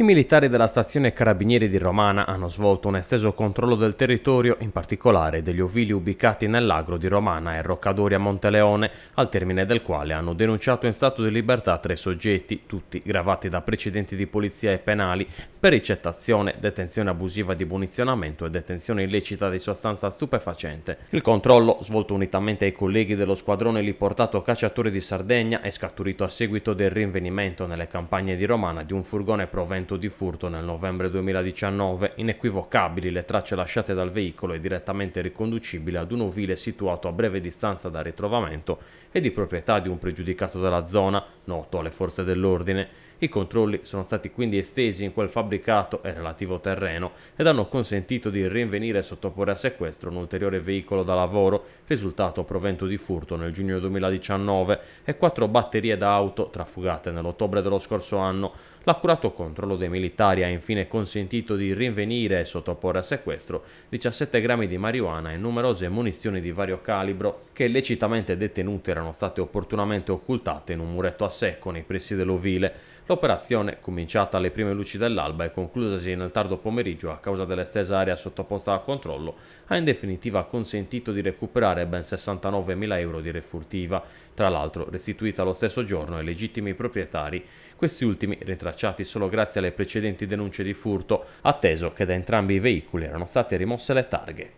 I militari della stazione Carabinieri di Romana hanno svolto un esteso controllo del territorio, in particolare degli ovili ubicati nell'agro di Romana e Roccadori a Monteleone, al termine del quale hanno denunciato in stato di libertà tre soggetti, tutti gravati da precedenti di polizia e penali, per ricettazione, detenzione abusiva di munizionamento e detenzione illecita di sostanza stupefacente. Il controllo, svolto unitamente ai colleghi dello squadrone liportato cacciatori di Sardegna, è scaturito a seguito del rinvenimento nelle campagne di Romana di un furgone provento tentennamento di furto nel novembre 2019, inequivocabili le tracce lasciate dal veicolo e direttamente riconducibili ad un ovile situato a breve distanza dal ritrovamento e di proprietà di un pregiudicato della zona, noto alle forze dell'ordine. I controlli sono stati quindi estesi in quel fabbricato e relativo terreno ed hanno consentito di rinvenire e sottoporre a sequestro un ulteriore veicolo da lavoro, risultato provento di furto nel giugno 2019, e quattro batterie da auto trafugate nell'ottobre dello scorso anno. L'accurato controllo dei militari ha infine consentito di rinvenire e sottoporre a sequestro 17 grammi di marijuana e numerose munizioni di vario calibro che lecitamente detenute erano state opportunamente occultate in un muretto a secco nei pressi dell'ovile. L'operazione, cominciata alle prime luci dell'alba e conclusasi nel tardo pomeriggio a causa dell'estesa area sottoposta a controllo, ha in definitiva consentito di recuperare ben 69.000 euro di refurtiva, tra l'altro restituita lo stesso giorno ai legittimi proprietari, questi ultimi, ritracciati solo grazie alle le precedenti denunce di furto, atteso che da entrambi i veicoli erano state rimosse le targhe.